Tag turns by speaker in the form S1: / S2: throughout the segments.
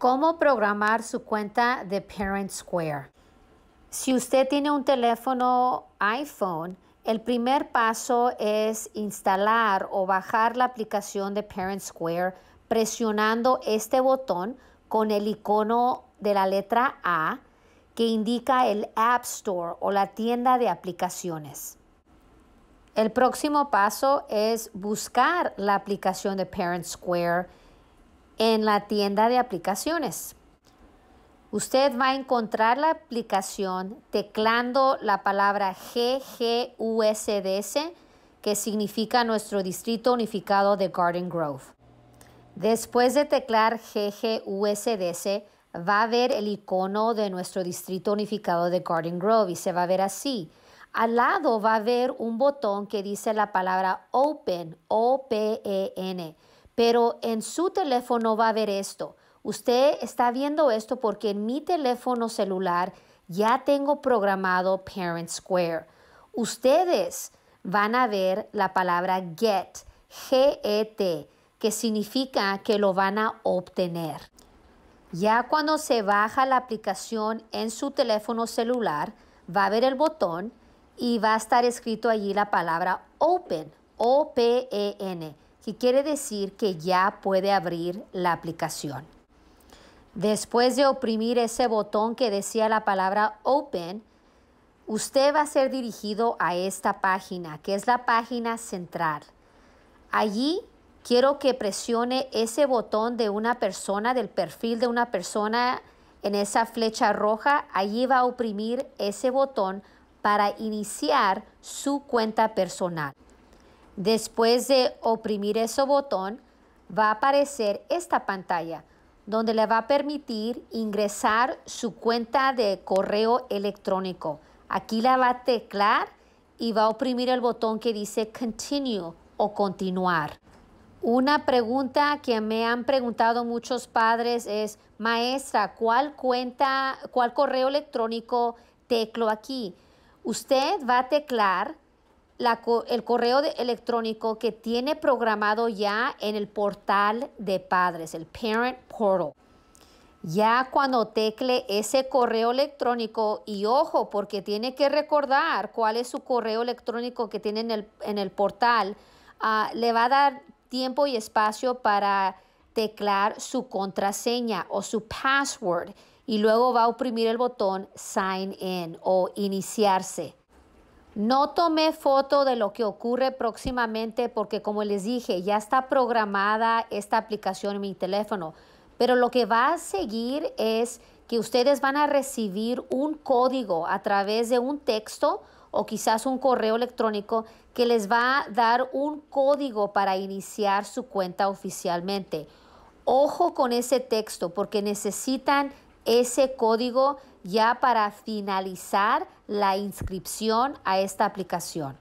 S1: cómo programar su cuenta de Parent Square. Si usted tiene un teléfono iPhone, el primer paso es instalar o bajar la aplicación de Parent Square presionando este botón con el icono de la letra A que indica el App Store o la tienda de aplicaciones. El próximo paso es buscar la aplicación de Parent Square en la tienda de aplicaciones. Usted va a encontrar la aplicación teclando la palabra GGUSDS, que significa nuestro Distrito Unificado de Garden Grove. Después de teclar GGUSDS, va a ver el icono de nuestro Distrito Unificado de Garden Grove y se va a ver así. Al lado va a ver un botón que dice la palabra Open, O-P-E-N pero en su teléfono va a ver esto. Usted está viendo esto porque en mi teléfono celular ya tengo programado Parent Square. Ustedes van a ver la palabra get, G-E-T, que significa que lo van a obtener. Ya cuando se baja la aplicación en su teléfono celular, va a ver el botón y va a estar escrito allí la palabra open, O-P-E-N que quiere decir que ya puede abrir la aplicación. Después de oprimir ese botón que decía la palabra Open, usted va a ser dirigido a esta página, que es la página central. Allí quiero que presione ese botón de una persona, del perfil de una persona en esa flecha roja. Allí va a oprimir ese botón para iniciar su cuenta personal. Después de oprimir ese botón, va a aparecer esta pantalla donde le va a permitir ingresar su cuenta de correo electrónico. Aquí la va a teclar y va a oprimir el botón que dice continue o continuar. Una pregunta que me han preguntado muchos padres es, maestra, ¿cuál cuenta, cuál correo electrónico teclo aquí? Usted va a teclar el correo electrónico que tiene programado ya en el portal de padres, el Parent Portal. Ya cuando tecle ese correo electrónico, y ojo, porque tiene que recordar cuál es su correo electrónico que tiene en el, portal, ah, le va a dar tiempo y espacio para teclar su contraseña o su password y luego va a oprimir el botón sign in o iniciarse. No tomé foto de lo que ocurre próximamente porque como les dije, ya está programada esta aplicación en mi teléfono. Pero lo que va a seguir es que ustedes van a recibir un código a través de un texto o quizás un correo electrónico que les va a dar un código para iniciar su cuenta oficialmente. Ojo con ese texto porque necesitan ese código ya para finalizar la inscripción a esta aplicación.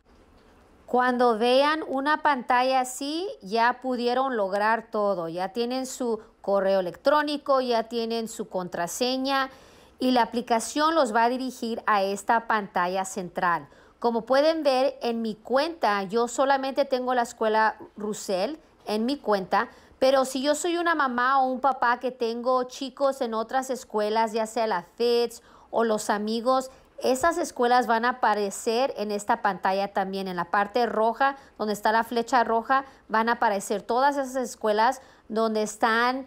S1: Cuando vean una pantalla así, ya pudieron lograr todo. Ya tienen su correo electrónico, ya tienen su contraseña y la aplicación los va a dirigir a esta pantalla central. Como pueden ver en mi cuenta, yo solamente tengo la escuela Russell en mi cuenta, pero si yo soy una mamá o un papá que tengo chicos en otras escuelas, ya sea la FEDS o los amigos, esas escuelas van a aparecer en esta pantalla también, en la parte roja, donde está la flecha roja, van a aparecer todas esas escuelas donde están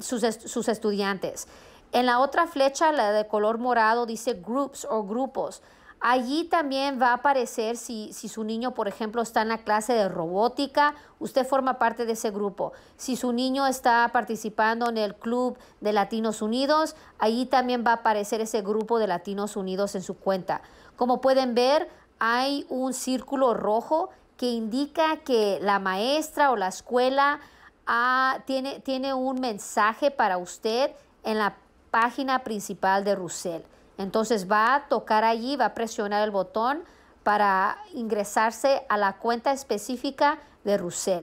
S1: sus, sus estudiantes. En la otra flecha, la de color morado, dice groups o grupos. Allí también va a aparecer si, su niño, por ejemplo, está en la clase de robótica, usted forma parte de ese grupo. Si su niño está participando en el Club de Latinos Unidos, allí también va a aparecer ese grupo de Latinos Unidos en su cuenta. Como pueden ver, hay un círculo rojo que indica que la maestra o la escuela ah, tiene, tiene un mensaje para usted en la página principal de Russell. Entonces va a tocar allí, va a presionar el botón para ingresarse a la cuenta específica de Russell.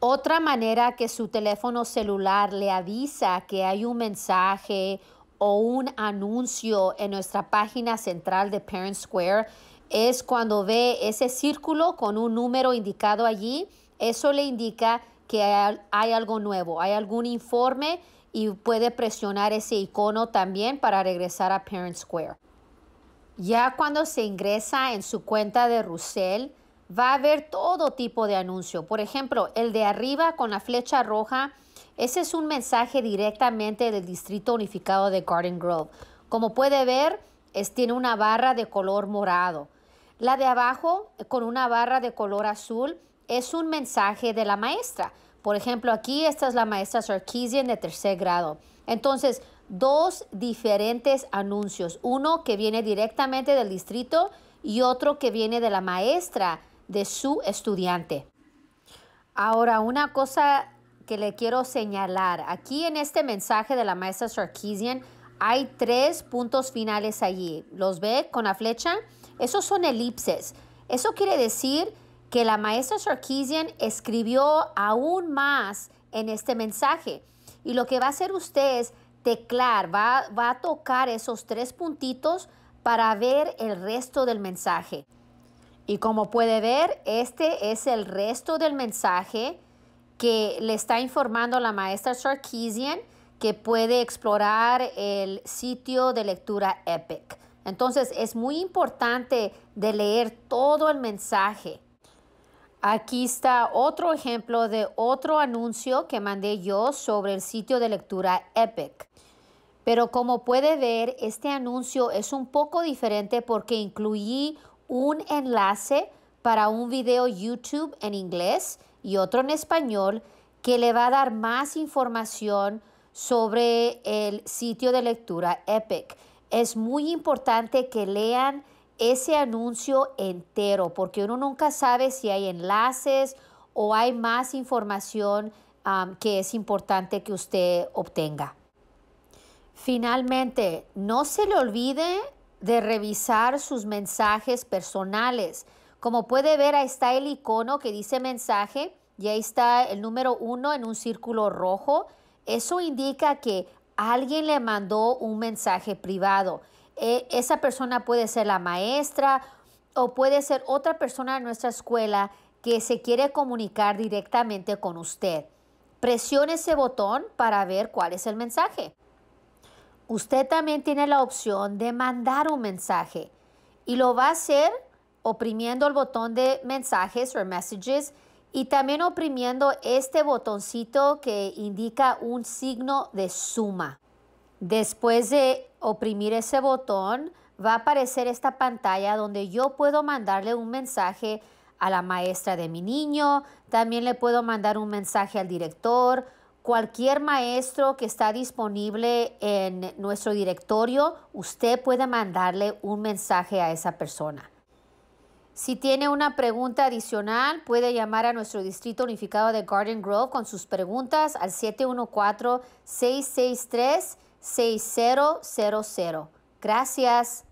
S1: Otra manera que su teléfono celular le avisa que hay un mensaje o un anuncio en nuestra página central de Parent Square es cuando ve ese círculo con un número indicado allí. Eso le indica que hay algo nuevo, hay algún informe y puede presionar ese icono también para regresar a Parent Square. Ya cuando se ingresa en su cuenta de Russell, va a ver todo tipo de anuncios. Por ejemplo, el de arriba con la flecha roja, ese es un mensaje directamente del Distrito Unificado de Garden Grove. Como puede ver, es, tiene una barra de color morado. La de abajo, con una barra de color azul, es un mensaje de la maestra. Por ejemplo, aquí esta es la maestra Sarkeesian de tercer grado. Entonces, dos diferentes anuncios, uno que viene directamente del distrito y otro que viene de la maestra de su estudiante. Ahora, una cosa que le quiero señalar, aquí en este mensaje de la maestra Sarkeesian, hay tres puntos finales allí. ¿Los ve con la flecha? Esos son elipses. Eso quiere decir que la maestra Sarkeesian escribió aún más en este mensaje. Y lo que va a hacer usted es teclar, va, a tocar esos tres puntitos para ver el resto del mensaje. Y como puede ver, este es el resto del mensaje que le está informando la maestra Sarkeesian que puede explorar el sitio de lectura EPIC. Entonces es muy importante de leer todo el mensaje. Aquí está otro ejemplo de otro anuncio que mandé yo sobre el sitio de lectura Epic. Pero como puede ver, este anuncio es un poco diferente porque incluí un enlace para un video YouTube en inglés y otro en español que le va a dar más información sobre el sitio de lectura Epic. Es muy importante que lean ese anuncio entero, porque uno nunca sabe si hay enlaces o hay más información que es importante que usted obtenga. Finalmente, no se le olvide de revisar sus mensajes personales. Como puede ver, ahí está el icono que dice mensaje y ahí está el número uno en un círculo rojo. Eso indica que alguien le mandó un mensaje privado. E, esa persona puede ser la maestra o puede ser otra persona de nuestra escuela que se quiere comunicar directamente con usted. Presione ese botón para ver cuál es el mensaje. Usted también tiene la opción de mandar un mensaje y lo va a hacer oprimiendo el botón de mensajes o messages y también oprimiendo este botoncito que indica un signo de suma. Después de oprimir ese botón, va a aparecer esta pantalla donde yo puedo mandarle un mensaje a la maestra de mi niño, también le puedo mandar un mensaje al director, cualquier maestro que está disponible en nuestro directorio, usted puede mandarle un mensaje a esa persona. Si tiene una pregunta adicional, puede llamar a nuestro Distrito Unificado de Garden Grove con sus preguntas al 714 663 6000. Gracias.